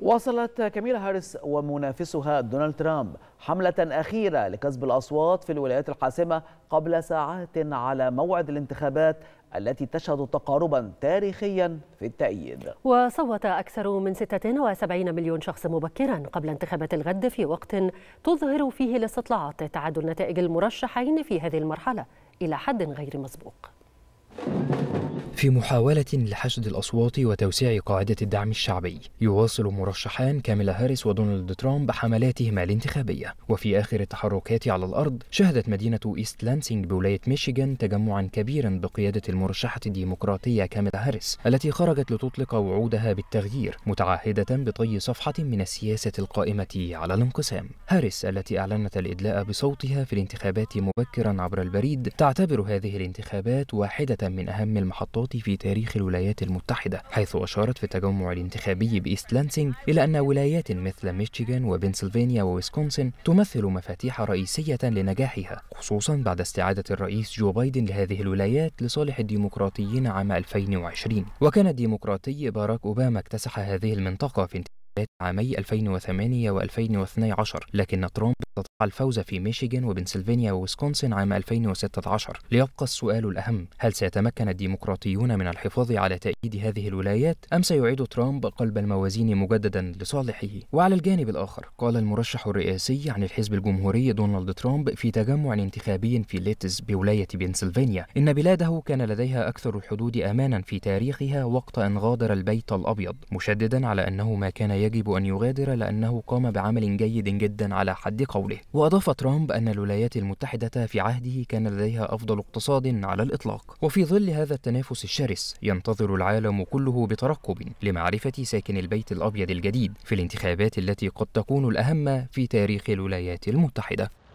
واصلت كاميلا هاريس ومنافسها دونالد ترامب حملة أخيرة لكسب الأصوات في الولايات الحاسمة قبل ساعات على موعد الانتخابات التي تشهد تقاربا تاريخيا في التأييد وصوت أكثر من 76 مليون شخص مبكرا قبل انتخابات الغد في وقت تظهر فيه الاستطلاعات تعادل نتائج المرشحين في هذه المرحلة إلى حد غير مسبوق في محاولة لحشد الأصوات وتوسيع قاعدة الدعم الشعبي يواصل مرشحان كاميلا هاريس ودونالد ترامب حملاتهما الانتخابية وفي آخر التحركات على الأرض شهدت مدينة إيست لانسينج بولاية ميشيغان تجمعا كبيرا بقيادة المرشحة الديمقراطية كاميلا هاريس التي خرجت لتطلق وعودها بالتغيير متعهدة بطي صفحة من السياسة القائمة على الانقسام هاريس التي أعلنت الإدلاء بصوتها في الانتخابات مبكرا عبر البريد تعتبر هذه الانتخابات واحدة من أهم المحطات الصوت في تاريخ الولايات المتحدة حيث أشارت في التجمع الانتخابي بإيست لانسينج إلى أن ولايات مثل ميشيغان وبنسلفانيا وويسكونسن تمثل مفاتيح رئيسية لنجاحها خصوصا بعد استعادة الرئيس جو بايدن لهذه الولايات لصالح الديمقراطيين عام 2020 وكان الديمقراطي باراك أوباما اكتسح هذه المنطقة في عامي 2008 و2012 لكن ترامب استطاع الفوز في ميشيغان وبنسلفانيا وويسكونسن عام 2016 ليبقى السؤال الأهم هل سيتمكن الديمقراطيون من الحفاظ على تأييد هذه الولايات أم سيعيد ترامب قلب الموازين مجددا لصالحه وعلى الجانب الآخر قال المرشح الرئاسي عن الحزب الجمهوري دونالد ترامب في تجمع انتخابي في ليتس بولاية بنسلفانيا إن بلاده كان لديها أكثر الحدود أمانا في تاريخها وقت أن غادر البيت الأبيض مشددا على أنه ما كان يجب أن يغادر لأنه قام بعمل جيد جدا على حد قوله حوله وأضاف ترامب أن الولايات المتحدة في عهده كان لديها أفضل اقتصاد على الإطلاق وفي ظل هذا التنافس الشرس ينتظر العالم كله بترقب لمعرفة ساكن البيت الأبيض الجديد في الانتخابات التي قد تكون الأهم في تاريخ الولايات المتحدة